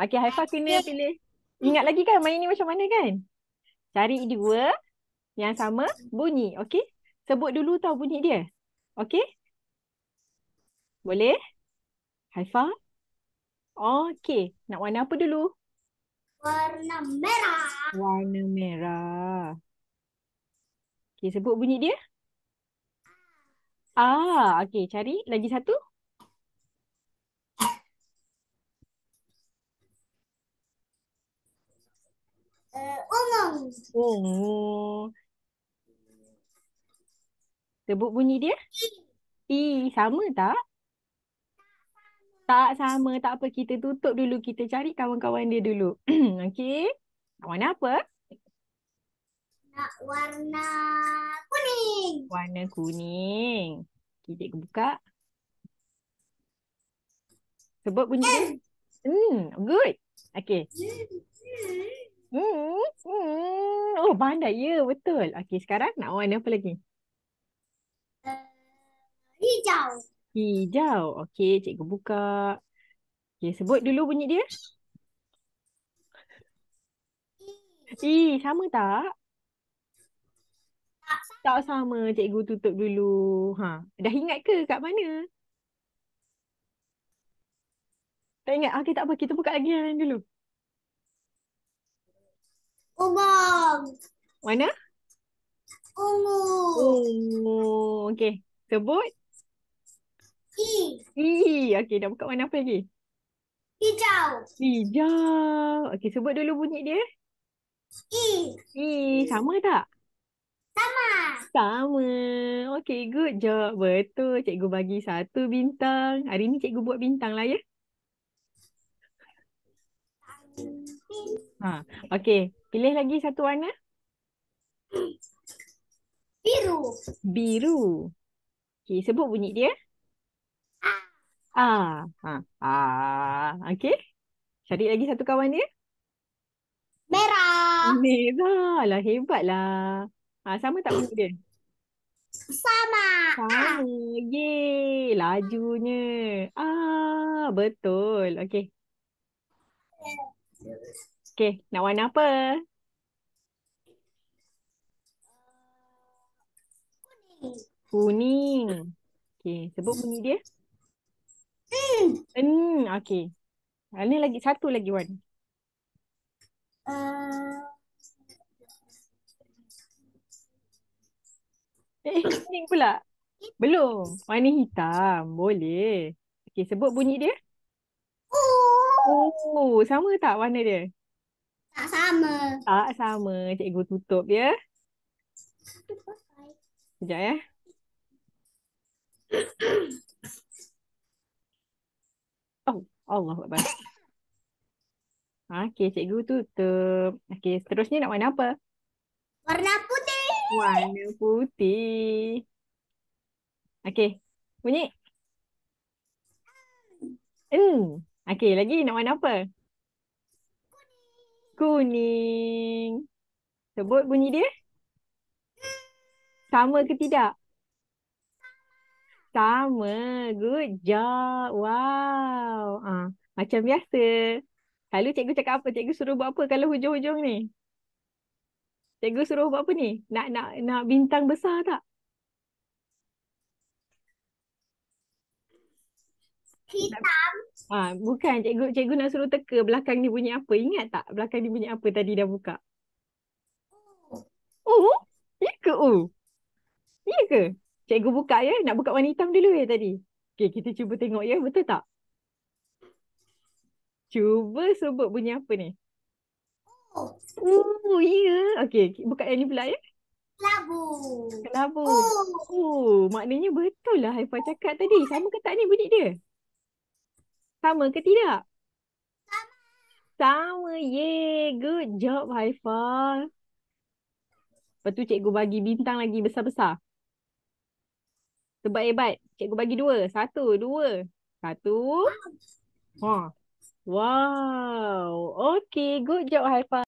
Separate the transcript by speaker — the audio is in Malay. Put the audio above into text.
Speaker 1: Okay, Haifah kena pilih. Ingat lagi kan main ni macam mana kan? Cari dua yang sama bunyi, okay? Sebut dulu tau bunyi dia. Okay? Boleh? Haifah? Okay, nak warna apa dulu? Warna merah. Warna merah. Okay, sebut bunyi dia. Ah, ah okay. Cari lagi satu. Uh, ungu. Sebut bunyi dia? I. I. Sama tak? Tak sama. Tak apa. Kita tutup dulu. Kita cari kawan-kawan dia dulu. Okey. Kawan apa? Nak warna kuning. Warna kuning. Kita buka. Sebut bunyi N. dia? Hmm, good. Okey. Oh, pandai ya. Betul. Okey, sekarang nak warna apa lagi? Hijau. Hijau. Okey, cikgu buka. Okey, sebut dulu bunyi dia. I. I, sama tak? Tak sama. Cikgu tutup dulu. Ha, dah ingat ke kat mana? Tak ingat. Okey, tak apa. Kita buka lagi yang lain dulu. Obang. Mana? Ungu. Ungu. Okey. Sebut. I. I. Okey. Dah buka mana apa lagi? Hijau. Hijau. Okey. Sebut dulu bunyi dia. I. I. Sama tak? Sama. Sama. Okey. Good job. Betul. Cikgu bagi satu bintang. Hari ni cikgu buat bintang lah ya. Ha, okey. Pilih lagi satu warna. Biru. Biru. Okey, sebut bunyi dia. Ah. Ah. Ha. Ah. Okey. Cari lagi satu kawan dia. Merah. Merah lah. Hebatlah. Ha, sama tak bunyi dia? Sama. Sama. Ah. Yeay. Lajunya. Ah, betul. Okey. Okay, nak warna apa? Uh, kuning. Okay, sebut bunyi dia. Hmm. Hmm, okay. Ini ah, lagi satu lagi warna. Uh, eh, kuning pula. Belum. Warna hitam. Boleh. Okay, sebut bunyi dia. Hmm. Oh, sama tak warna dia? Tak sama. Tak sama. Cikgu tutup ya. Sekejap ya. Oh, Allah. Okay, cikgu tutup. Okay, seterusnya nak warna apa? Warna putih. Warna putih. Okay. bunyi. Hmm. Okay lagi nak warna apa? Kuning. Sebut bunyi dia. Sama ke tidak? Sama. Good job. Wow. Ha, macam biasa. Lalu cikgu cakap apa? Cikgu suruh buat apa kalau hujung-hujung ni? Cikgu suruh buat apa ni? Nak nak nak bintang besar tak? Kita. Ha, bukan cikgu cikgu nak suruh teka belakang ni bunyi apa. Ingat tak belakang ni bunyi apa tadi dah buka? Oh. Ya ke U? Oh. Ya ke? Cikgu buka ya. Nak buka warna hitam dulu ya tadi. okay kita cuba tengok ya. Betul tak? Cuba sebut bunyi apa ni. Oh. Oh ya. okay buka yang ni pula ya. Kelabu. Kelabu. Oh. oh. Maknanya betul lah Haifah cakap tadi. Sama ke tak ni bunyi dia? Sama ke tidak? Sama. Sama. ye Good job, Haifa. Lepas tu cikgu bagi bintang lagi besar-besar. Sebab hebat. Cikgu bagi dua. Satu, dua. Satu. Ha. Wow. Okay. Good job, Haifa.